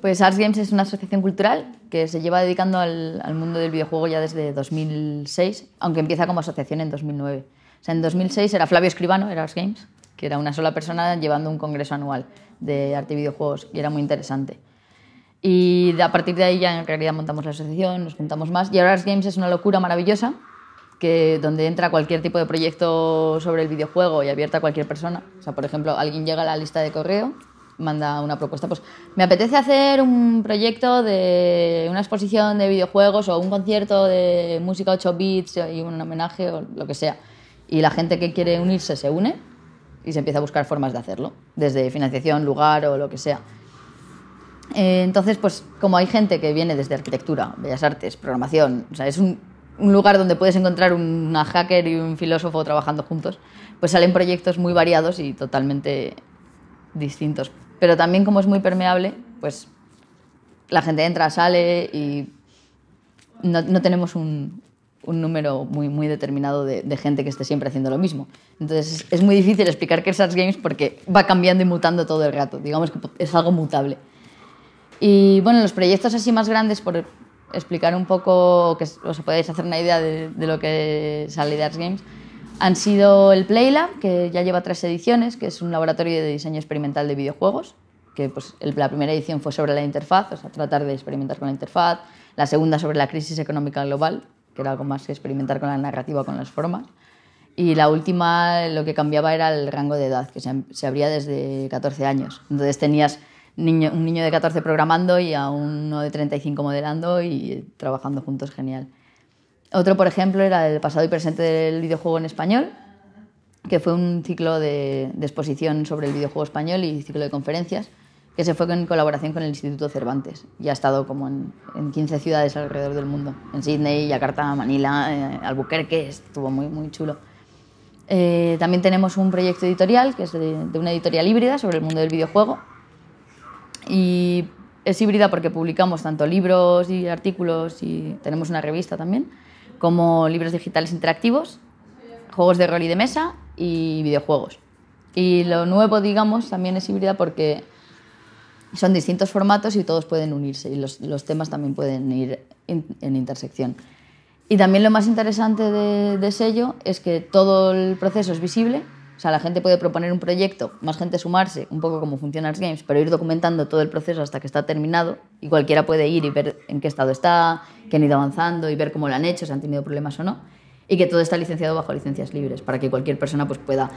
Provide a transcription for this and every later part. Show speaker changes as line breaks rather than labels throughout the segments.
Pues Arts Games es una asociación cultural que se lleva dedicando al, mundo del videojuego ya desde 2006, aunque empieza como asociación en 2009. O sea, en 2006 era Flavio Escribano, era Arts Games, que era una sola persona llevando un congreso anual de arte y videojuegos y era muy interesante. Y a partir de ahí ya en realidad montamos la asociación, nos juntamos más. Y ahora Arts Games es una locura maravillosa, que, donde entra cualquier tipo de proyecto sobre el videojuego y abierta a cualquier persona. O sea, por ejemplo, alguien llega a la lista de correo manda una propuesta. Pues me apetece hacer un proyecto de una exposición de videojuegos o un concierto de música 8 bits y un homenaje o lo que sea. Y la gente que quiere unirse se une y se empieza a buscar formas de hacerlo, desde financiación, lugar o lo que sea. Eh, entonces, pues como hay gente que viene desde arquitectura, bellas artes, programación, o sea, es un, un lugar donde puedes encontrar una hacker y un filósofo trabajando juntos, pues salen proyectos muy variados y totalmente distintos pero también como es muy permeable, pues la gente entra, sale y no, no tenemos un, un, número muy, muy determinado de, de, gente que esté siempre haciendo lo mismo. Entonces es, muy difícil explicar qué es Arts Games porque va cambiando y mutando todo el rato. Digamos que es algo mutable. Y bueno, los proyectos así más grandes, por explicar un poco, que os podáis hacer una idea de, de lo que sale de Arts Games, han sido el Playlab, que ya lleva tres ediciones, que es un laboratorio de diseño experimental de videojuegos, que pues, la primera edición fue sobre la interfaz, o sea, tratar de experimentar con la interfaz, la segunda sobre la crisis económica global, que era algo más que experimentar con la narrativa, con las formas, y la última lo que cambiaba era el rango de edad, que se, abría desde 14 años. Entonces tenías un niño de 14 programando y a uno de 35 modelando y trabajando juntos genial. Otro, por ejemplo, era el pasado y presente del videojuego en español, que fue un ciclo de, exposición sobre el videojuego español y ciclo de conferencias, que se fue en colaboración con el Instituto Cervantes y ha estado como en, 15 ciudades alrededor del mundo, en Sydney, Yakarta, Manila, eh, Albuquerque, estuvo muy, muy chulo. Eh, también tenemos un proyecto editorial que es de una editorial híbrida sobre el mundo del videojuego y es híbrida porque publicamos tanto libros y artículos y tenemos una revista también como libros digitales interactivos, juegos de rol y de mesa y videojuegos. Y lo nuevo, digamos, también es híbrida porque son distintos formatos y todos pueden unirse y los, temas también pueden ir en intersección. Y también lo más interesante de, de sello es que todo el proceso es visible, o sea, la gente puede proponer un proyecto, más gente sumarse, un poco como funciona los Games, pero ir documentando todo el proceso hasta que está terminado y cualquiera puede ir y ver en qué estado está, que han ido avanzando y ver cómo lo han hecho, si han tenido problemas o no. Y que todo está licenciado bajo licencias libres para que cualquier persona pues, pueda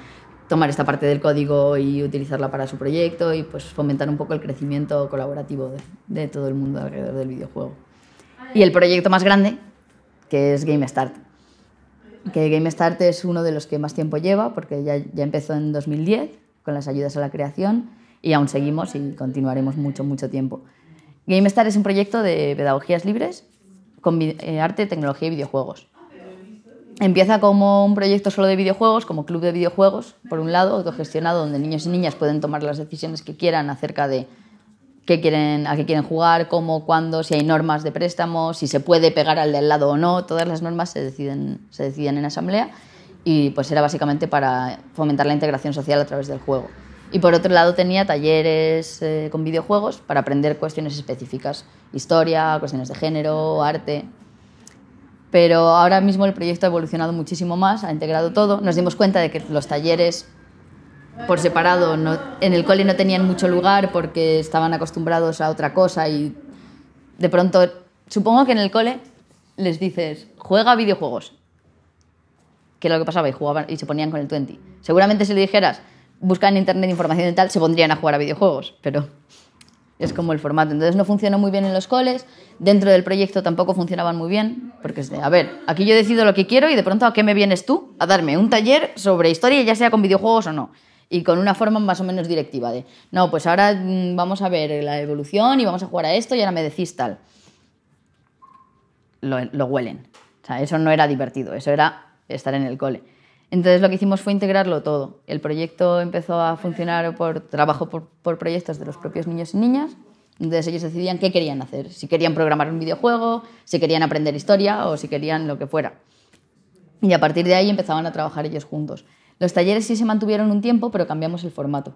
tomar esta parte del código y utilizarla para su proyecto y pues fomentar un poco el crecimiento colaborativo de, de todo el mundo alrededor del videojuego. Y el proyecto más grande, que es Game Start que GameStart es uno de los que más tiempo lleva, porque ya, empezó en 2010 con las ayudas a la creación y aún seguimos y continuaremos mucho, mucho tiempo. Gamestar es un proyecto de pedagogías libres con eh, arte, tecnología y videojuegos. Empieza como un proyecto solo de videojuegos, como club de videojuegos, por un lado, autogestionado, donde niños y niñas pueden tomar las decisiones que quieran acerca de quieren, a qué quieren jugar, cómo, cuándo, si hay normas de préstamo, si se puede pegar al del lado o no. Todas las normas se deciden, se deciden en asamblea y pues era básicamente para fomentar la integración social a través del juego. Y por otro lado tenía talleres eh, con videojuegos para aprender cuestiones específicas, historia, cuestiones de género, arte. Pero ahora mismo el proyecto ha evolucionado muchísimo más, ha integrado todo. Nos dimos cuenta de que los talleres por separado. en el cole no tenían mucho lugar porque estaban acostumbrados a otra cosa y de pronto, supongo que en el cole les dices, juega videojuegos. Que lo que pasaba y jugaban y se ponían con el 20. Seguramente si le dijeras, busca en internet información y tal, se pondrían a jugar a videojuegos, pero es como el formato. Entonces no funcionó muy bien en los coles, dentro del proyecto tampoco funcionaban muy bien, porque es de, a ver, aquí yo decido lo que quiero y de pronto a qué me vienes tú a darme un taller sobre historia, ya sea con videojuegos o no y con una forma más o menos directiva de, no, pues ahora mm, vamos a ver la evolución y vamos a jugar a esto y ahora me decís tal. Lo, huelen. O sea, eso no era divertido, eso era estar en el cole. Entonces lo que hicimos fue integrarlo todo. El proyecto empezó a funcionar por trabajo por, por proyectos de los propios niños y niñas. Entonces ellos decidían qué querían hacer, si querían programar un videojuego, si querían aprender historia o si querían lo que fuera. Y a partir de ahí empezaban a trabajar ellos juntos. Los talleres sí se mantuvieron un tiempo, pero cambiamos el formato.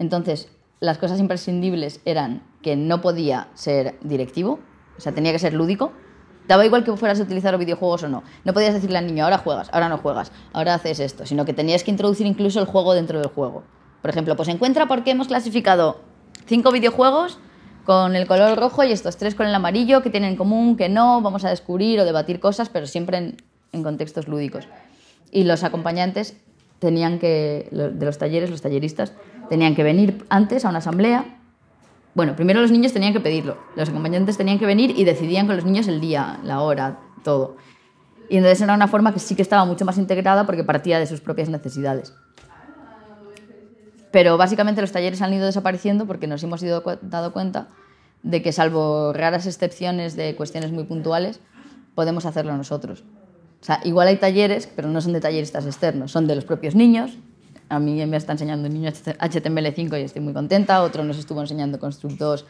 Entonces, las cosas imprescindibles eran que no podía ser directivo, o sea, tenía que ser lúdico. Daba igual que fueras a utilizar videojuegos o no. No podías decirle al niño, ahora juegas, ahora no juegas, ahora haces esto, sino que tenías que introducir incluso el juego dentro del juego. Por ejemplo, pues encuentra por qué hemos clasificado cinco videojuegos con el color rojo y estos tres con el amarillo, que tienen en común, que no, vamos a descubrir o debatir cosas, pero siempre en contextos lúdicos. Y los acompañantes tenían que, de los talleres, los talleristas, tenían que venir antes a una asamblea. Bueno, primero los niños tenían que pedirlo, los acompañantes tenían que venir y decidían con los niños el día, la hora, todo. Y entonces era una forma que sí que estaba mucho más integrada porque partía de sus propias necesidades. Pero básicamente los talleres han ido desapareciendo porque nos hemos ido dado cuenta de que salvo raras excepciones de cuestiones muy puntuales, podemos hacerlo nosotros. O sea, igual hay talleres, pero no son de talleristas externos, son de los propios niños. A mí me está enseñando un niño HTML5 y estoy muy contenta, otro nos estuvo enseñando constructos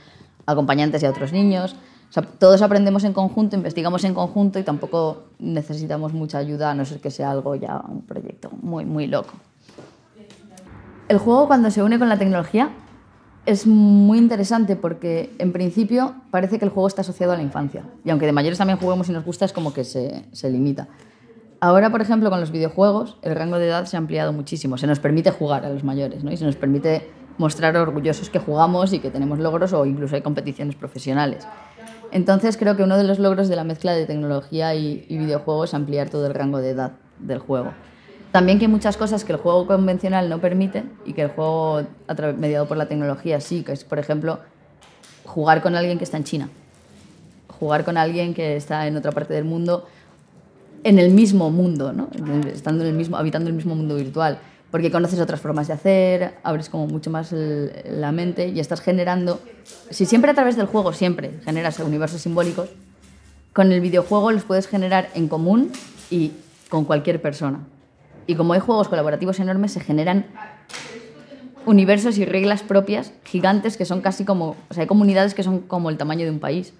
acompañantes y a otros niños. O sea, todos aprendemos en conjunto, investigamos en conjunto y tampoco necesitamos mucha ayuda, a no ser que sea algo ya un proyecto muy, muy loco. El juego cuando se une con la tecnología es muy interesante porque en principio parece que el juego está asociado a la infancia. Y aunque de mayores también juguemos y nos gusta, es como que se, limita. Ahora, por ejemplo, con los videojuegos, el rango de edad se ha ampliado muchísimo. Se nos permite jugar a los mayores ¿no? y se nos permite mostrar orgullosos que jugamos y que tenemos logros o incluso hay competiciones profesionales. Entonces creo que uno de los logros de la mezcla de tecnología y videojuegos es ampliar todo el rango de edad del juego. También que hay muchas cosas que el juego convencional no permite y que el juego mediado por la tecnología sí, que es, por ejemplo, jugar con alguien que está en China, jugar con alguien que está en otra parte del mundo, en el mismo mundo, ¿no? Estando en el mismo, habitando el mismo mundo virtual, porque conoces otras formas de hacer, abres como mucho más la mente y estás generando, si siempre a través del juego, siempre generas universos simbólicos, con el videojuego los puedes generar en común y con cualquier persona. Y como hay juegos colaborativos enormes, se generan universos y reglas propias gigantes que son casi como, o sea, hay comunidades que son como el tamaño de un país.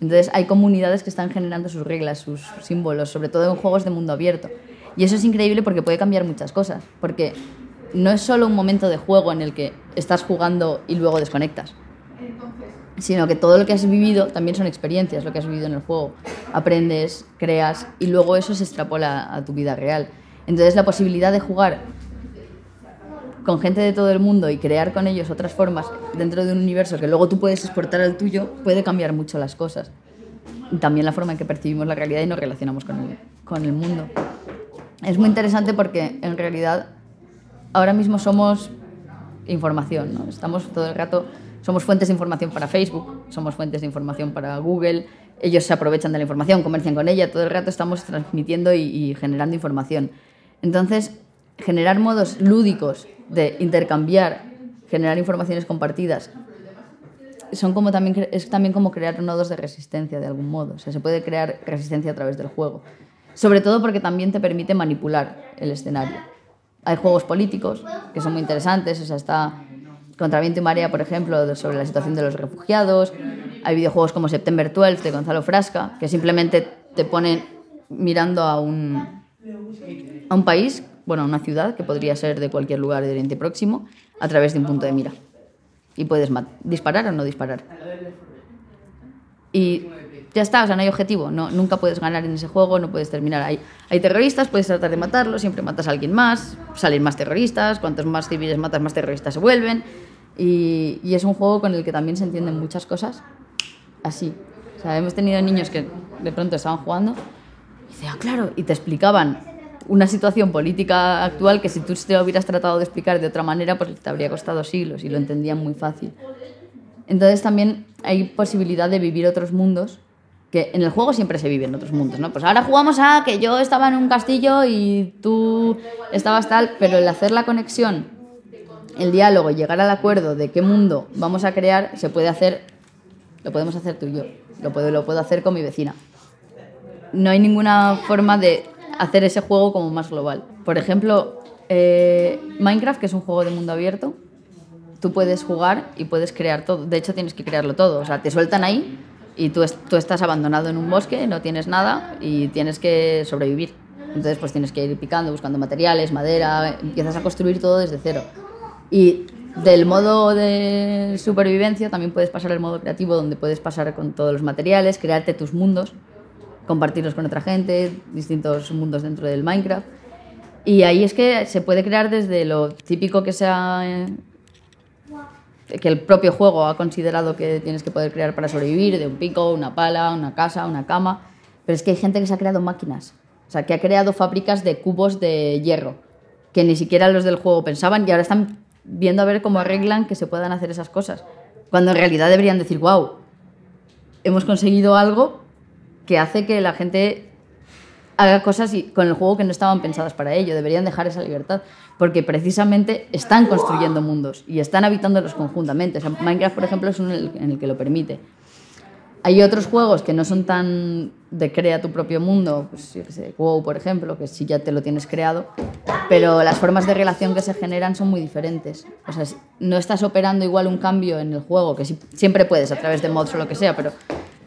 Entonces hay comunidades que están generando sus reglas, sus símbolos, sobre todo en juegos de mundo abierto. Y eso es increíble porque puede cambiar muchas cosas, porque no es solo un momento de juego en el que estás jugando y luego desconectas, sino que todo lo que has vivido también son experiencias, lo que has vivido en el juego. Aprendes, creas y luego eso se extrapola a tu vida real. Entonces la posibilidad de jugar con gente de todo el mundo y crear con ellos otras formas dentro de un universo que luego tú puedes exportar al tuyo puede cambiar mucho las cosas. También la forma en que percibimos la realidad y nos relacionamos con el, mundo. Es muy interesante porque en realidad ahora mismo somos información, ¿no? Estamos todo el rato, somos fuentes de información para Facebook, somos fuentes de información para Google, ellos se aprovechan de la información, comercian con ella, todo el rato estamos transmitiendo y generando información. Entonces, generar modos lúdicos de intercambiar, generar informaciones compartidas, son como también, es también como crear nodos de resistencia de algún modo. O sea, se puede crear resistencia a través del juego. Sobre todo porque también te permite manipular el escenario. Hay juegos políticos que son muy interesantes, o sea, está Contra y Marea, por ejemplo, sobre la situación de los refugiados. Hay videojuegos como September 12 de Gonzalo Frasca, que simplemente te ponen mirando a un a un país, bueno, a una ciudad que podría ser de cualquier lugar de Oriente Próximo, a través de un punto de mira. Y puedes disparar o no disparar. Y ya está, o sea, no hay objetivo. No, nunca puedes ganar en ese juego, no puedes terminar. Hay, hay terroristas, puedes tratar de matarlos, siempre matas a alguien más, salen más terroristas, cuantos más civiles matas, más terroristas se vuelven. Y, es un juego con el que también se entienden muchas cosas así. O sea, hemos tenido niños que de pronto estaban jugando y ah, claro, y te explicaban una situación política actual que si tú te hubieras tratado de explicar de otra manera, pues te habría costado siglos y lo entendían muy fácil. Entonces también hay posibilidad de vivir otros mundos, que en el juego siempre se viven otros mundos, ¿no? Pues ahora jugamos a que yo estaba en un castillo y tú estabas tal, pero el hacer la conexión, el diálogo, llegar al acuerdo de qué mundo vamos a crear, se puede hacer, lo podemos hacer tú y yo, lo puedo, lo puedo hacer con mi vecina. No hay ninguna forma de hacer ese juego como más global. Por ejemplo, eh, Minecraft, que es un juego de mundo abierto, tú puedes jugar y puedes crear todo. De hecho, tienes que crearlo todo. O sea, te sueltan ahí y tú, tú estás abandonado en un bosque, no tienes nada y tienes que sobrevivir. Entonces, pues tienes que ir picando, buscando materiales, madera, empiezas a construir todo desde cero. Y del modo de supervivencia también puedes pasar al modo creativo, donde puedes pasar con todos los materiales, crearte tus mundos compartirlos con otra gente, distintos mundos dentro del Minecraft. Y ahí es que se puede crear desde lo típico que sea eh, que el propio juego ha considerado que tienes que poder crear para sobrevivir, de un pico, una pala, una casa, una cama, pero es que hay gente que se ha creado máquinas, o sea, que ha creado fábricas de cubos de hierro, que ni siquiera los del juego pensaban y ahora están viendo a ver cómo arreglan que se puedan hacer esas cosas, cuando en realidad deberían decir, wow, hemos conseguido algo que hace que la gente haga cosas y, con el juego que no estaban pensadas para ello. Deberían dejar esa libertad, porque precisamente están construyendo mundos y están habitándolos conjuntamente. Minecraft, por ejemplo, es uno en el que lo permite. Hay otros juegos que no son tan de crea tu propio mundo, pues yo qué por ejemplo, que si ya te lo tienes creado, pero las formas de relación que se generan son muy diferentes. O sea, no estás operando igual un cambio en el juego, que siempre puedes a través de mods o lo que sea, pero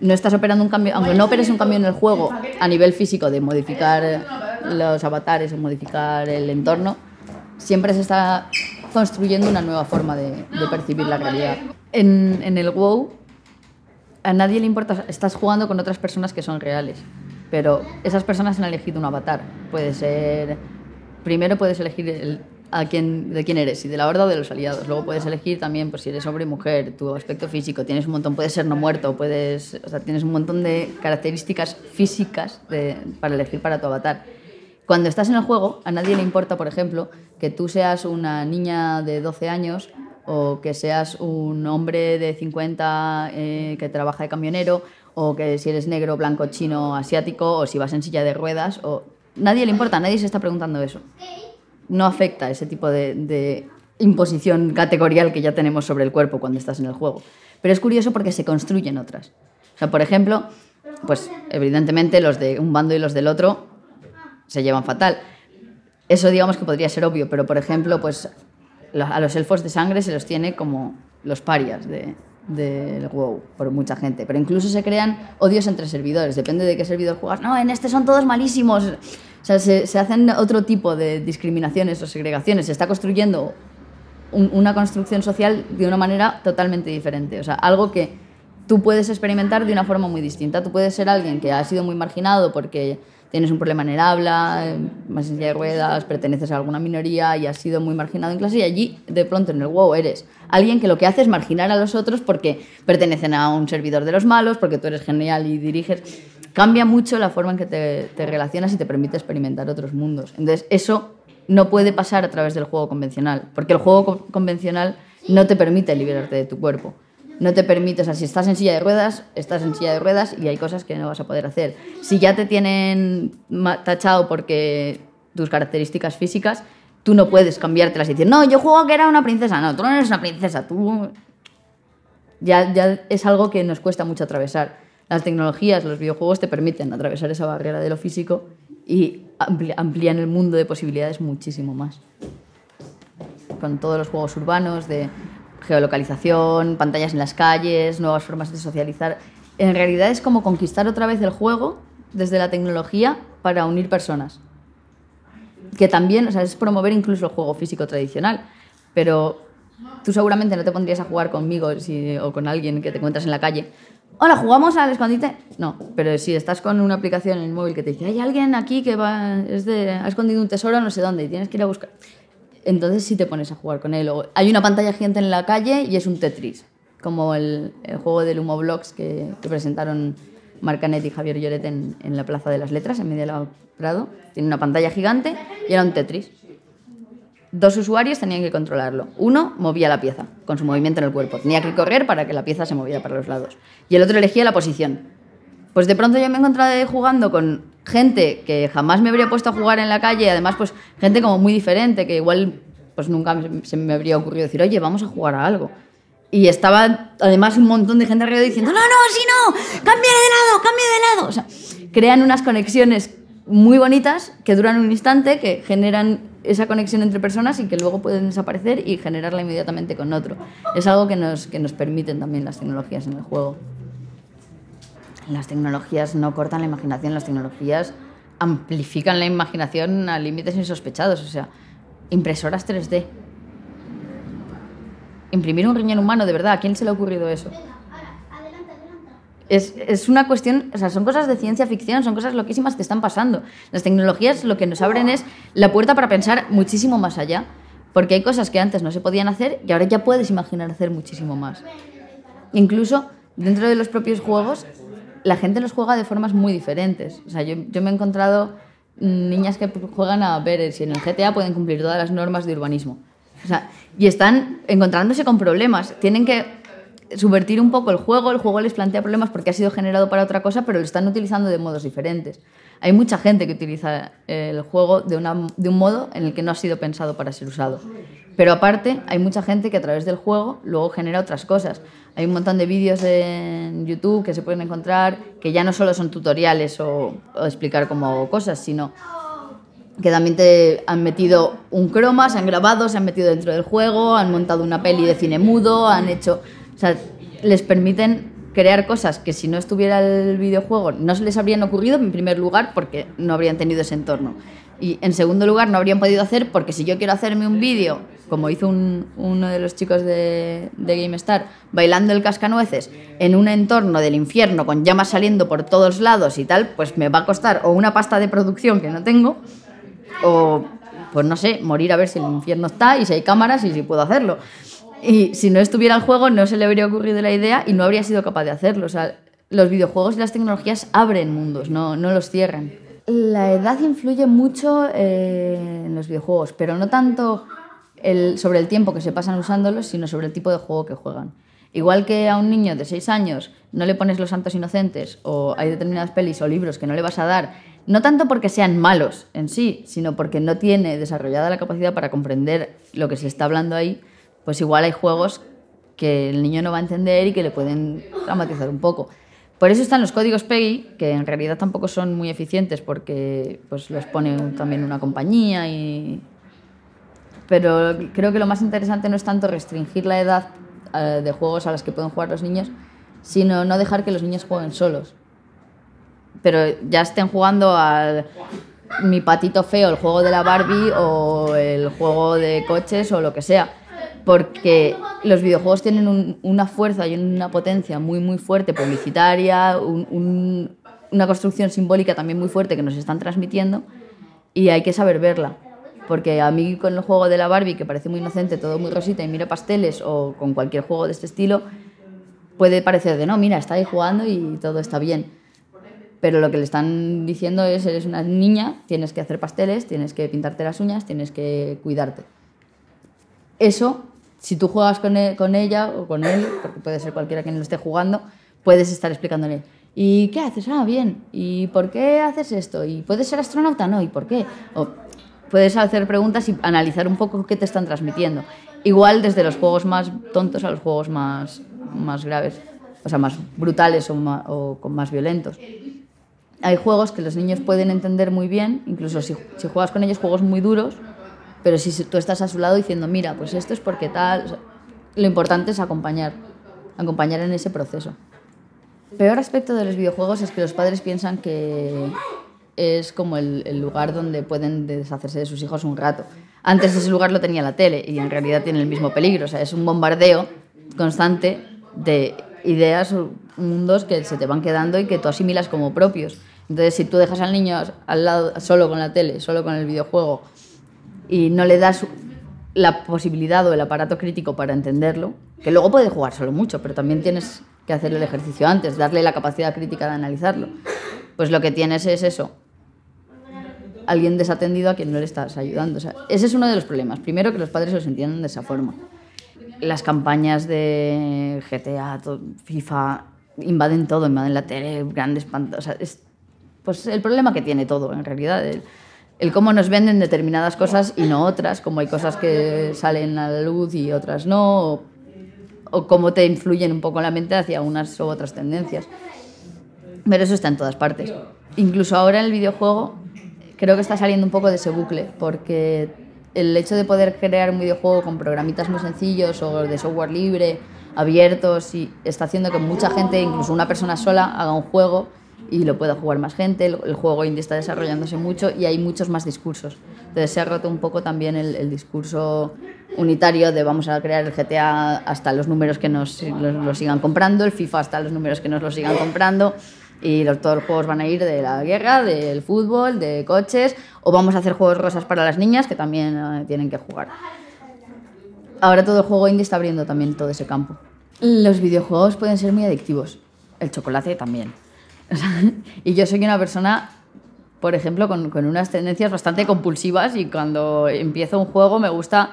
no estás operando un cambio, aunque no operes un cambio en el juego a nivel físico de modificar los avatares o modificar el entorno, siempre se está construyendo una nueva forma de, percibir la realidad. En, en, el WoW a nadie le importa, estás jugando con otras personas que son reales, pero esas personas han elegido un avatar. Puede ser, primero puedes elegir el de quién eres, si de la verdad o de los aliados. Luego puedes elegir también, pues si eres hombre o mujer, tu aspecto físico, tienes un montón, puedes ser no muerto, puedes, o sea, tienes un montón de características físicas para elegir para tu avatar. Cuando estás en el juego, a nadie le importa, por ejemplo, que tú seas una niña de 12 años o que seas un hombre de 50 eh, que trabaja de camionero o que si eres negro, blanco, chino, asiático o si vas en silla de ruedas o nadie le importa, nadie se está preguntando eso no afecta ese tipo de, imposición categorial que ya tenemos sobre el cuerpo cuando estás en el juego. Pero es curioso porque se construyen otras. por ejemplo, pues evidentemente los de un bando y los del otro se llevan fatal. Eso digamos que podría ser obvio, pero por ejemplo, pues a los elfos de sangre se los tiene como los parias del de WoW por mucha gente. Pero incluso se crean odios entre servidores, depende de qué servidor juegas. No, en este son todos malísimos. O sea, se, hacen otro tipo de discriminaciones o segregaciones. Se está construyendo una construcción social de una manera totalmente diferente. O sea, algo que tú puedes experimentar de una forma muy distinta. Tú puedes ser alguien que ha sido muy marginado porque tienes un problema en el habla, eh, más silla de ruedas, perteneces a alguna minoría y has sido muy marginado en clase y allí de pronto en el wow eres alguien que lo que hace es marginar a los otros porque pertenecen a un servidor de los malos, porque tú eres genial y diriges cambia mucho la forma en que te, relacionas y te permite experimentar otros mundos. Entonces, eso no puede pasar a través del juego convencional, porque el juego convencional no te permite liberarte de tu cuerpo. No te permite, o sea, si estás en silla de ruedas, estás en silla de ruedas y hay cosas que no vas a poder hacer. Si ya te tienen tachado porque tus características físicas, tú no puedes cambiártelas y decir, no, yo juego que era una princesa. No, tú no eres una princesa, tú... Ya, ya es algo que nos cuesta mucho atravesar las tecnologías, los videojuegos te permiten atravesar esa barrera de lo físico y amplían el mundo de posibilidades muchísimo más. Con todos los juegos urbanos de geolocalización, pantallas en las calles, nuevas formas de socializar. En realidad es como conquistar otra vez el juego desde la tecnología para unir personas. Que también, o es promover incluso el juego físico tradicional, pero tú seguramente no te pondrías a jugar conmigo o con alguien que te encuentras en la calle Hola, ¿jugamos al escondite? No, pero si estás con una aplicación en el móvil que te dice, hay alguien aquí que va, ha escondido un tesoro no sé dónde y tienes que ir a buscar. Entonces sí te pones a jugar con él. hay una pantalla gigante en la calle y es un Tetris, como el, juego del Humo Blocks que, presentaron Marcanet y Javier Lloret en, la Plaza de las Letras, en del Prado. Tiene una pantalla gigante y era un Tetris dos usuarios tenían que controlarlo. Uno movía la pieza con su movimiento en el cuerpo. Tenía que correr para que la pieza se moviera para los lados. Y el otro elegía la posición. Pues de pronto yo me encontraba jugando con gente que jamás me habría puesto a jugar en la calle. Además, pues gente como muy diferente, que igual pues nunca se me habría ocurrido decir, oye, vamos a jugar a algo. Y estaba además un montón de gente alrededor diciendo, no, no, si no, cambia de lado, cambia de lado. O sea, crean unas conexiones muy bonitas que duran un instante, que generan esa conexión entre personas y que luego pueden desaparecer y generarla inmediatamente con otro. Es algo que nos, que nos permiten también las tecnologías en el juego. Las tecnologías no cortan la imaginación, las tecnologías amplifican la imaginación a límites insospechados. O sea, impresoras 3D. Imprimir un riñón humano, de verdad, ¿a quién se le ha ocurrido eso? Es, una cuestión, o sea, son cosas de ciencia ficción, son cosas loquísimas que están pasando. Las tecnologías lo que nos abren es la puerta para pensar muchísimo más allá, porque hay cosas que antes no se podían hacer y ahora ya puedes imaginar hacer muchísimo más. Incluso dentro de los propios juegos, la gente los juega de formas muy diferentes. O sea, yo, me he encontrado mm, niñas que juegan a ver si en el GTA pueden cumplir todas las normas de urbanismo. O sea, y están encontrándose con problemas. Tienen que subvertir un poco el juego, el juego les plantea problemas porque ha sido generado para otra cosa, pero lo están utilizando de modos diferentes. Hay mucha gente que utiliza eh, el juego de, un modo en el que no ha sido pensado para ser usado. Pero aparte, hay mucha gente que a través del juego luego genera otras cosas. Hay un montón de vídeos en YouTube que se pueden encontrar que ya no solo son tutoriales o, explicar cómo cosas, sino que también te han metido un croma, se han grabado, se han metido dentro del juego, han montado una peli de cine mudo, han hecho o sea, les permiten crear cosas que si no estuviera el videojuego no se les habrían ocurrido en primer lugar porque no habrían tenido ese entorno. Y en segundo lugar no habrían podido hacer porque si yo quiero hacerme un vídeo, como hizo uno de los chicos de, de GameStar, bailando el cascanueces en un entorno del infierno con llamas saliendo por todos lados y tal, pues me va a costar o una pasta de producción que no tengo o, pues no sé, morir a ver si el infierno está y si hay cámaras y si puedo hacerlo. Y si no estuviera el juego, no se le habría ocurrido la idea y no habría sido capaz de hacerlo. los videojuegos y las tecnologías abren mundos, no, no los cierran. La edad influye mucho eh, en los videojuegos, pero no tanto sobre el tiempo que se pasan usándolos, sino sobre el tipo de juego que juegan. Igual que a un niño de 6 años no le pones los santos inocentes o hay determinadas pelis o libros que no le vas a dar, no tanto porque sean malos en sí, sino porque no tiene desarrollada la capacidad para comprender lo que se está hablando ahí pues igual hay juegos que el niño no va a entender y que le pueden dramatizar un poco. Por eso están los códigos PEGI, que en realidad tampoco son muy eficientes porque pues, los pone también una compañía. Y... Pero creo que lo más interesante no es tanto restringir la edad eh, de juegos a las que pueden jugar los niños, sino no dejar que los niños jueguen solos. Pero ya estén jugando a mi patito feo, el juego de la Barbie o el juego de coches o lo que sea porque los videojuegos tienen una fuerza y una potencia muy, muy fuerte, publicitaria, una construcción simbólica también muy fuerte que nos están transmitiendo y hay que saber verla. Porque a mí con el juego de la Barbie, que parece muy inocente, todo muy rosita y mira pasteles, o con cualquier juego de este estilo, puede parecer de no, mira, está ahí jugando y todo está bien. Pero lo que le están diciendo es, eres una niña, tienes que hacer pasteles, tienes que pintarte las uñas, tienes que cuidarte eso, si tú juegas e, con, ella o con él, porque puede ser cualquiera quien lo esté jugando, puedes estar explicándole. ¿Y qué haces? Ah, bien. ¿Y por qué haces esto? ¿Y puedes ser astronauta? No. ¿Y por qué? O puedes hacer preguntas y analizar un poco qué te están transmitiendo. Igual desde los juegos más tontos a los juegos más, más graves, o sea, más brutales o, más, violentos. Hay juegos que los niños pueden entender muy bien, incluso si juegas con ellos juegos muy duros, pero si tú estás a su lado diciendo, mira, pues esto es porque tal, lo importante es acompañar, acompañar en ese proceso. Peor aspecto de los videojuegos es que los padres piensan que es como el, lugar donde pueden deshacerse de sus hijos un rato. Antes ese lugar lo tenía la tele y en realidad tiene el mismo peligro, o sea, es un bombardeo constante de ideas, mundos que se te van quedando y que tú asimilas como propios. Entonces, si tú dejas al niño al lado solo con la tele, solo con el videojuego, y no le das la posibilidad o el aparato crítico para entenderlo, que luego puede jugar solo mucho, pero también tienes que hacer el ejercicio antes, darle la capacidad crítica de analizarlo. Pues lo que tienes es eso. Alguien desatendido a quien no le estás ayudando. O sea, ese es uno de los problemas. Primero, que los padres los entiendan de esa forma. Las campañas de GTA, FIFA, invaden todo, invaden la tele, grandes pantallas. pues el problema que tiene todo, en realidad el cómo nos venden determinadas cosas y no otras, como hay cosas que salen a la luz y otras no, o, cómo te influyen un poco la mente hacia unas u otras tendencias. Pero eso está en todas partes. Incluso ahora en el videojuego creo que está saliendo un poco de ese bucle, porque el hecho de poder crear un videojuego con programitas muy sencillos o de software libre, abiertos, y está haciendo que mucha gente, incluso una persona sola, haga un juego y lo pueda jugar más gente, el, juego indie está desarrollándose mucho y hay muchos más discursos. Entonces se ha roto un poco también el, discurso unitario de vamos a crear el GTA hasta los números que nos lo, sigan comprando, el FIFA hasta los números que nos lo sigan comprando y los, todos los juegos van a ir de la guerra, del fútbol, de coches o vamos a hacer juegos rosas para las niñas que también eh, tienen que jugar. Ahora todo el juego indie está abriendo también todo ese campo. Los videojuegos pueden ser muy adictivos, el chocolate también. y yo soy una persona, por ejemplo, con, unas tendencias bastante compulsivas y cuando empiezo un juego me gusta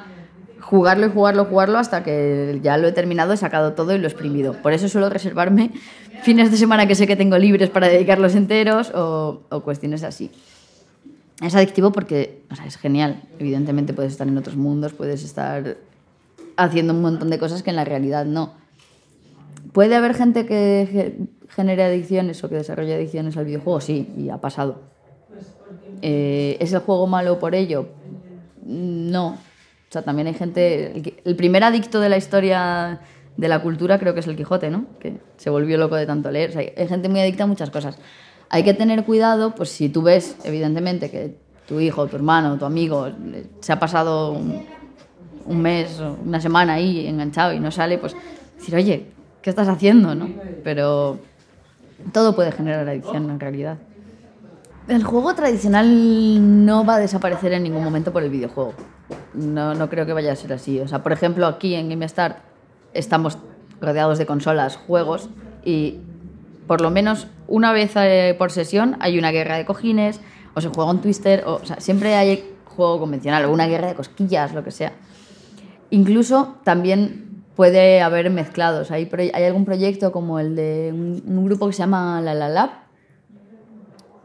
jugarlo y jugarlo, jugarlo hasta que ya lo he terminado, he sacado todo y lo he exprimido. Por eso suelo reservarme fines de semana que sé que tengo libres para dedicarlos enteros o, cuestiones así. Es adictivo porque es genial. Evidentemente puedes estar en otros mundos, puedes estar haciendo un montón de cosas que en la realidad no ¿Puede haber gente que genere adicciones o que desarrolle adicciones al videojuego? Sí, y ha pasado. Eh, ¿Es el juego malo por ello? No. O sea, también hay gente... El primer adicto de la historia de la cultura creo que es el Quijote, ¿no? Que se volvió loco de tanto leer. hay gente muy adicta a muchas cosas. Hay que tener cuidado, pues si tú ves, evidentemente, que tu hijo, tu hermano, tu amigo eh, se ha pasado un, mes, una semana ahí enganchado y no sale, pues decir, oye, ¿qué estás haciendo? ¿no? Pero todo puede generar adicción en realidad. El juego tradicional no va a desaparecer en ningún momento por el videojuego. No, no creo que vaya a ser así. O sea, por ejemplo, aquí en GameStar estamos rodeados de consolas, juegos y por lo menos una vez eh, por sesión hay una guerra de cojines o se juega un twister, o, sea, siempre hay juego convencional o una guerra de cosquillas, lo que sea. Incluso también puede haber mezclados. Hay, hay algún proyecto como el de un, grupo que se llama La La Lab,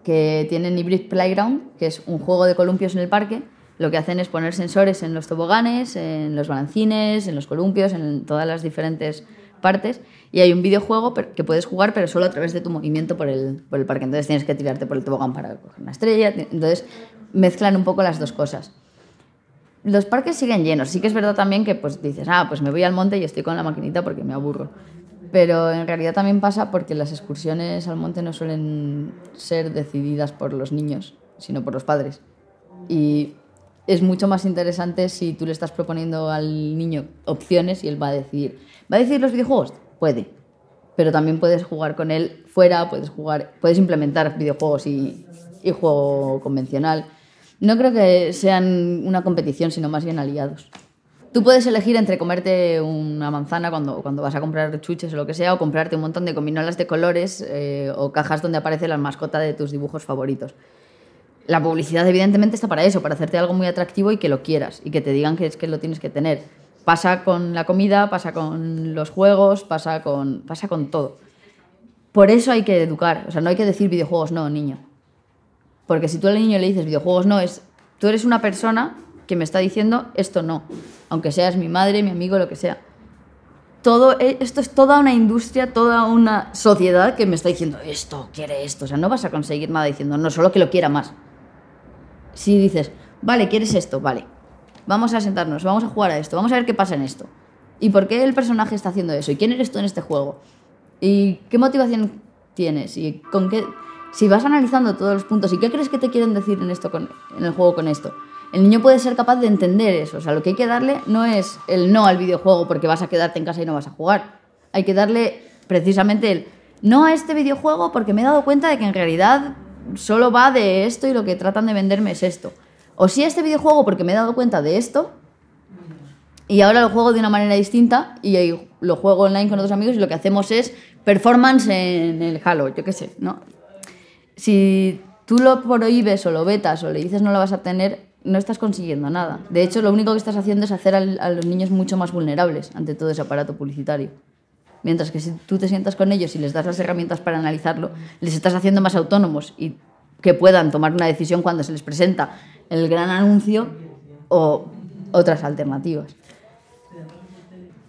que tienen Hybrid Playground, que es un juego de columpios en el parque. Lo que hacen es poner sensores en los toboganes, en los balancines, en los columpios, en todas las diferentes partes. Y hay un videojuego que puedes jugar, pero solo a través de tu movimiento por el, por el parque. Entonces tienes que tirarte por el tobogán para coger una estrella. Entonces mezclan un poco las dos cosas los parques siguen llenos. Sí que es verdad también que pues dices, ah, pues me voy al monte y estoy con la maquinita porque me aburro. Pero en realidad también pasa porque las excursiones al monte no suelen ser decididas por los niños, sino por los padres. Y es mucho más interesante si tú le estás proponiendo al niño opciones y él va a decidir. ¿Va a decidir los videojuegos? Puede. Pero también puedes jugar con él fuera, puedes jugar, puedes implementar videojuegos y juego convencional no creo que sean una competición, sino más bien aliados. Tú puedes elegir entre comerte una manzana cuando, cuando vas a comprar chuches o lo que sea, o comprarte un montón de combinolas de colores eh, o cajas donde aparece la mascota de tus dibujos favoritos. La publicidad evidentemente está para eso, para hacerte algo muy atractivo y que lo quieras y que te digan que es que lo tienes que tener. Pasa con la comida, pasa con los juegos, pasa con, pasa con todo. Por eso hay que educar, o sea, no hay que decir videojuegos, no, niño. Porque si tú al niño le dices videojuegos no, es tú eres una persona que me está diciendo esto no, aunque seas mi madre, mi amigo, lo que sea. Todo, e, esto es toda una industria, toda una sociedad que me está diciendo esto, quiere esto. O sea, no vas a conseguir nada diciendo no, solo que lo quiera más. Si dices, vale, quieres esto, vale, vamos a sentarnos, vamos a jugar a esto, vamos a ver qué pasa en esto. ¿Y por qué el personaje está haciendo eso? ¿Y quién eres tú en este juego? ¿Y qué motivación tienes? ¿Y con qué.? si vas analizando todos los puntos y qué crees que te quieren decir en, esto en el juego con esto, el niño puede ser capaz de entender eso. O sea, lo que hay que darle no es el no al videojuego porque vas a quedarte en casa y no vas a jugar. Hay que darle precisamente el no a este videojuego porque me he dado cuenta de que en realidad solo va de esto y lo que tratan de venderme es esto. O sí a este videojuego porque me he dado cuenta de esto y ahora lo juego de una manera distinta y lo juego online con otros amigos y lo que hacemos es performance en el Halo, yo qué sé, ¿no? si tú lo prohíbes o lo vetas o le dices no lo vas a tener, no estás consiguiendo nada. De hecho, lo único que estás haciendo es hacer a los niños mucho más vulnerables ante todo ese aparato publicitario. Mientras que si tú te sientas con ellos y les das las herramientas para analizarlo, les estás haciendo más autónomos y que puedan tomar una decisión cuando se les presenta el gran anuncio o otras alternativas.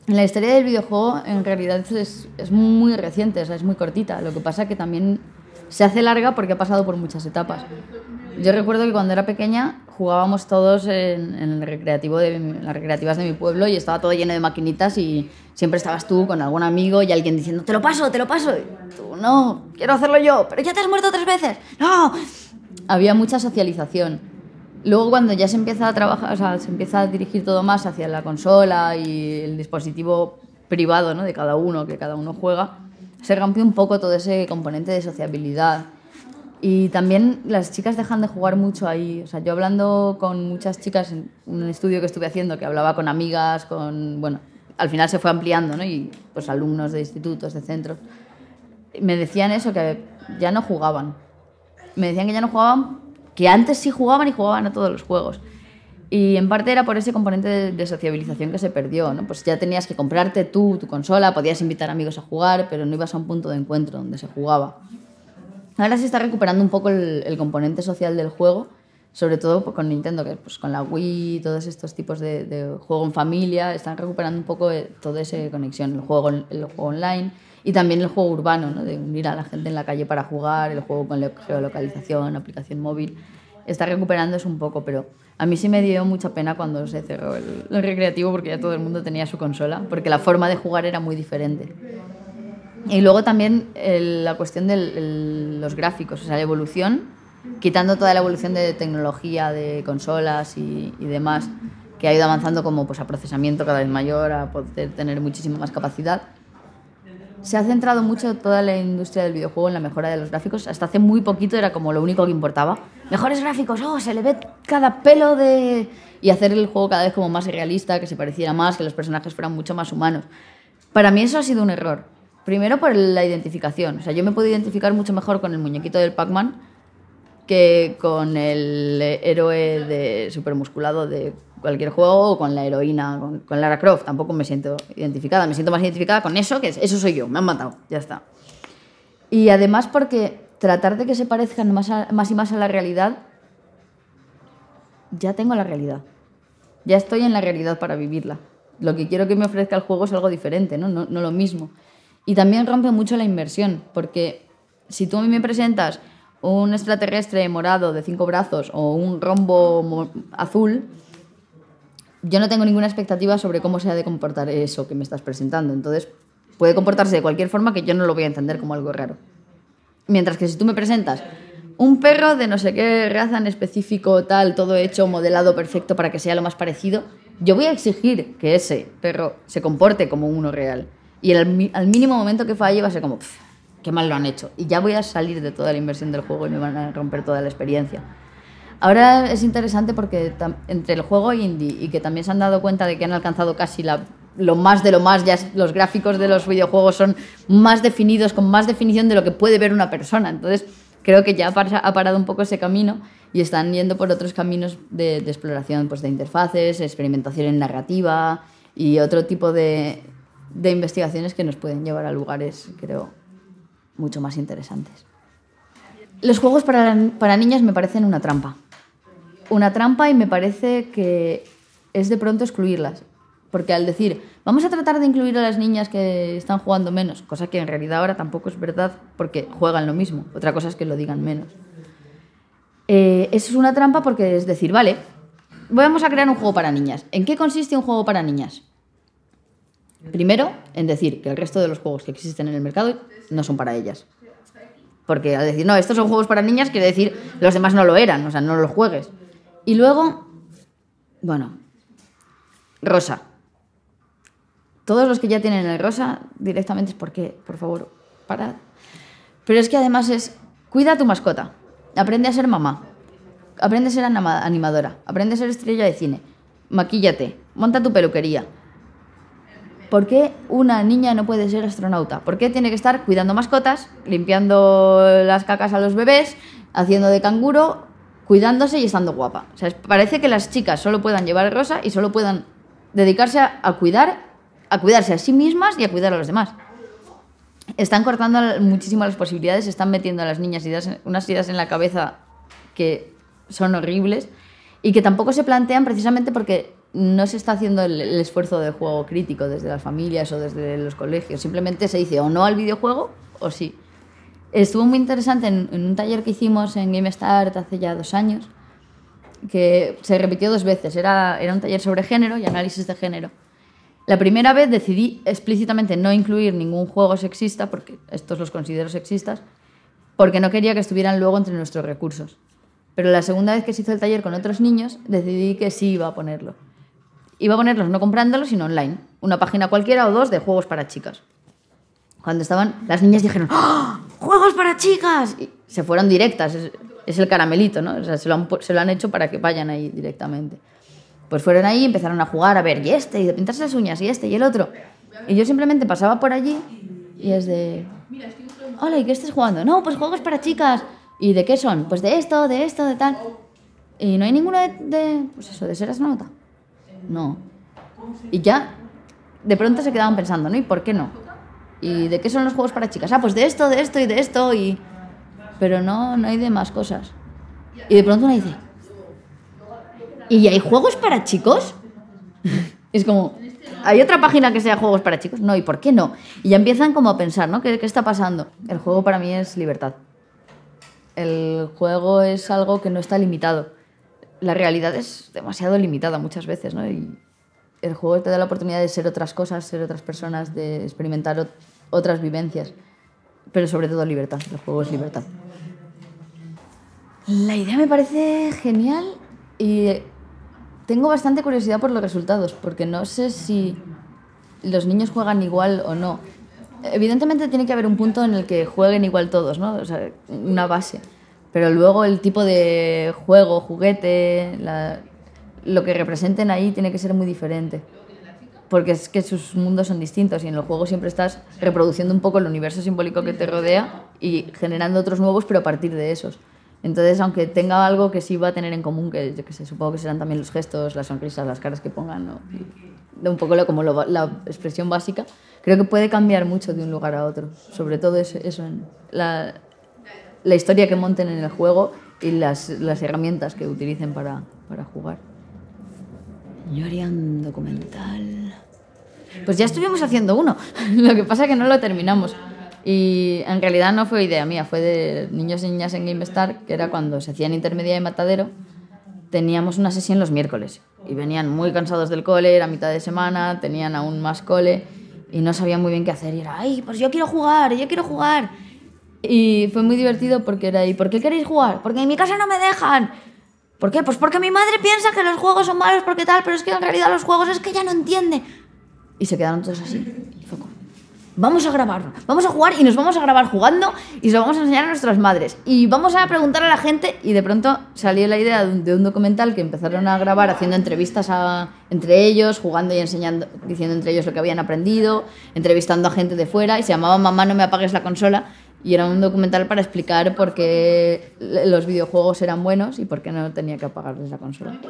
La historia del videojuego en realidad es, muy reciente, es muy cortita. Lo que pasa es que también se hace larga porque ha pasado por muchas etapas. Yo recuerdo que cuando era pequeña jugábamos todos en, el recreativo de, las recreativas de mi pueblo y estaba todo lleno de maquinitas y siempre estabas tú con algún amigo y alguien diciendo, te lo paso, te lo paso. tú, no, quiero hacerlo yo, pero ya te has muerto tres veces. No. Había mucha socialización. Luego cuando ya se empieza a trabajar, se empieza a dirigir todo más hacia la consola y el dispositivo privado ¿no? de cada uno, que cada uno juega, se rompió un poco todo ese componente de sociabilidad. Y también las chicas dejan de jugar mucho ahí. O sea, yo hablando con muchas chicas en un estudio que estuve haciendo, que hablaba con amigas, con, bueno, al final se fue ampliando, ¿no? Y pues alumnos de institutos, de centros. Me decían eso, que ya no jugaban. Me decían que ya no jugaban, que antes sí jugaban y jugaban a todos los juegos. Y en parte era por ese componente de, sociabilización que se perdió, ¿no? Pues ya tenías que comprarte tú tu consola, podías invitar amigos a jugar, pero no ibas a un punto de encuentro donde se jugaba. Ahora se está recuperando un poco el, componente social del juego, sobre todo con Nintendo, que pues con la Wii, todos estos tipos de, de juego en familia, están recuperando un poco eh, toda esa conexión, el juego, el juego online y también el juego urbano, ¿no? de unir a la gente en la calle para jugar, el juego con geolocalización, aplicación móvil está recuperándose un poco, pero a mí sí me dio mucha pena cuando se cerró el, recreativo porque ya todo el mundo tenía su consola, porque la forma de jugar era muy diferente. Y luego también la cuestión de los gráficos, o sea, la evolución, quitando toda la evolución de tecnología, de consolas y, demás, que ha ido avanzando como pues, a procesamiento cada vez mayor, a poder tener muchísima más capacidad se ha centrado mucho toda la industria del videojuego en la mejora de los gráficos. Hasta hace muy poquito era como lo único que importaba. Mejores gráficos, oh, se le ve cada pelo de... Y hacer el juego cada vez como más realista, que se pareciera más, que los personajes fueran mucho más humanos. Para mí eso ha sido un error. Primero por la identificación. O sea, yo me puedo identificar mucho mejor con el muñequito del Pac-Man que con el héroe de supermusculado de cualquier juego o con la heroína, con, Lara Croft. Tampoco me siento identificada. Me siento más identificada con eso, que eso soy yo. Me han matado. Ya está. Y además porque tratar de que se parezcan más, y más a la realidad, ya tengo la realidad. Ya estoy en la realidad para vivirla. Lo que quiero que me ofrezca el juego es algo diferente, ¿no? No, no lo mismo. Y también rompe mucho la inversión porque si tú a mí me presentas un extraterrestre morado de cinco brazos o un rombo azul, yo no tengo ninguna expectativa sobre cómo se ha de comportar eso que me estás presentando. Entonces, puede comportarse de cualquier forma que yo no lo voy a entender como algo raro. Mientras que si tú me presentas un perro de no sé qué raza en específico, tal, todo hecho, modelado perfecto para que sea lo más parecido, yo voy a exigir que ese perro se comporte como uno real. Y al mínimo momento que falle va a ser como qué mal lo han hecho. Y ya voy a salir de toda la inversión del juego y me van a romper toda la experiencia. Ahora es interesante porque entre el juego indie y que también se han dado cuenta de que han alcanzado casi la, lo más de lo más, ya los gráficos de los videojuegos son más definidos, con más definición de lo que puede ver una persona. Entonces creo que ya ha parado un poco ese camino y están yendo por otros caminos de, exploración pues de interfaces, experimentación en narrativa y otro tipo de, de investigaciones que nos pueden llevar a lugares, creo, mucho más interesantes. Los juegos para, para niñas me parecen una trampa. Una trampa y me parece que es de pronto excluirlas. Porque al decir, vamos a tratar de incluir a las niñas que están jugando menos, cosa que en realidad ahora tampoco es verdad porque juegan lo mismo, otra cosa es que lo digan menos. Eh, eso es una trampa porque es decir, vale, vamos a crear un juego para niñas. ¿En qué consiste un juego para niñas? Primero, en decir que el resto de los juegos que existen en el mercado no son para ellas. Porque al decir, no, estos son juegos para niñas, quiere decir, los demás no lo eran, o sea, no los juegues. Y luego, bueno, rosa. Todos los que ya tienen el rosa, directamente es porque, por favor, parad. Pero es que además es, cuida a tu mascota, aprende a ser mamá, aprende a ser animadora, aprende a ser estrella de cine, maquíllate, monta tu peluquería, ¿por qué una niña no puede ser astronauta? ¿Por qué tiene que estar cuidando mascotas, limpiando las cacas a los bebés, haciendo de canguro, cuidándose y estando guapa? parece que las chicas solo puedan llevar rosa y solo puedan dedicarse a, cuidar, a cuidarse a sí mismas y a cuidar a los demás. Están cortando muchísimo las posibilidades, están metiendo a las niñas unas ideas en la cabeza que son horribles y que tampoco se plantean precisamente porque no se está haciendo el, esfuerzo de juego crítico desde las familias o desde los colegios. Simplemente se dice o no al videojuego o sí. Estuvo muy interesante en, un taller que hicimos en Game GameStart hace ya dos años, que se repitió dos veces. Era, era un taller sobre género y análisis de género. La primera vez decidí explícitamente no incluir ningún juego sexista, porque estos los considero sexistas, porque no quería que estuvieran luego entre nuestros recursos. Pero la segunda vez que se hizo el taller con otros niños, decidí que sí iba a ponerlo iba a ponerlos no comprándolos, sino online. Una página cualquiera o dos de juegos para chicas. Cuando estaban, las niñas dijeron, ¡Ah! ¡Juegos para chicas! Y se fueron directas, es, el caramelito, ¿no? O sea, se lo, han, se lo han hecho para que vayan ahí directamente. Pues fueron ahí, empezaron a jugar, a ver, y este, y de pintarse las uñas, y este, y el otro. Y yo simplemente pasaba por allí y es de... Hola, ¿y qué estás jugando? No, pues juegos para chicas. ¿Y de qué son? Pues de esto, de esto, de tal. Y no hay ninguno de, pues eso, de ser Nota. No. Y ya, de pronto se quedaban pensando, ¿no? ¿Y por qué no? ¿Y de qué son los juegos para chicas? Ah, pues de esto, de esto y de esto y... Pero no, no hay de más cosas. Y de pronto una dice, ¿y hay juegos para chicos? es como, ¿hay otra página que sea juegos para chicos? No, ¿y por qué no? Y ya empiezan como a pensar, ¿no? ¿Qué, qué está pasando? El juego para mí es libertad. El juego es algo que no está limitado la realidad es demasiado limitada muchas veces, ¿no? Y el juego te da la oportunidad de ser otras cosas, ser otras personas, de experimentar otras vivencias, pero sobre todo libertad, el juego es libertad. La idea me parece genial y tengo bastante curiosidad por los resultados, porque no sé si los niños juegan igual o no. Evidentemente tiene que haber un punto en el que jueguen igual todos, ¿no? O sea, una base. Pero luego el tipo de juego, juguete, lo que representen ahí tiene que ser muy diferente. Porque es que sus mundos son distintos y en los juegos siempre estás reproduciendo un poco el universo simbólico que te rodea y generando otros nuevos, pero a partir de esos. Entonces, aunque tenga algo que sí va a tener en común, que yo que sé, supongo que serán también los gestos, las sonrisas, las caras que pongan, de un poco como la expresión básica, creo que puede cambiar mucho de un lugar a otro, sobre todo eso en la, la historia que monten en el juego y las, las herramientas que utilicen para, para jugar. Yo haría un documental. Pues ya estuvimos haciendo uno, lo que pasa que no lo terminamos. Y en realidad no fue idea mía, fue de niños y niñas en GameStar, que era cuando se hacían intermedia de matadero, teníamos una sesión los miércoles. Y venían muy cansados del cole, era mitad de semana, tenían aún más cole y no sabían muy bien qué hacer. Y era, ay, pues yo quiero jugar, yo quiero jugar. Y fue muy divertido porque era ¿y ¿por qué queréis jugar? Porque en mi casa no me dejan. ¿Por qué? Pues porque mi madre piensa que los juegos son malos porque tal, pero es que en realidad los juegos es que ella no entiende. Y se quedaron todos así. vamos a grabarlo, vamos a jugar y nos vamos a grabar jugando y se lo vamos a enseñar a nuestras madres. Y vamos a preguntar a la gente y de pronto salió la idea de un, documental que empezaron a grabar haciendo entrevistas entre ellos, jugando y enseñando, diciendo entre ellos lo que habían aprendido, entrevistando a gente de fuera y se llamaba Mamá no me apagues la consola y era un documental para explicar por qué los videojuegos eran buenos y por qué no tenía que apagar desde la consola.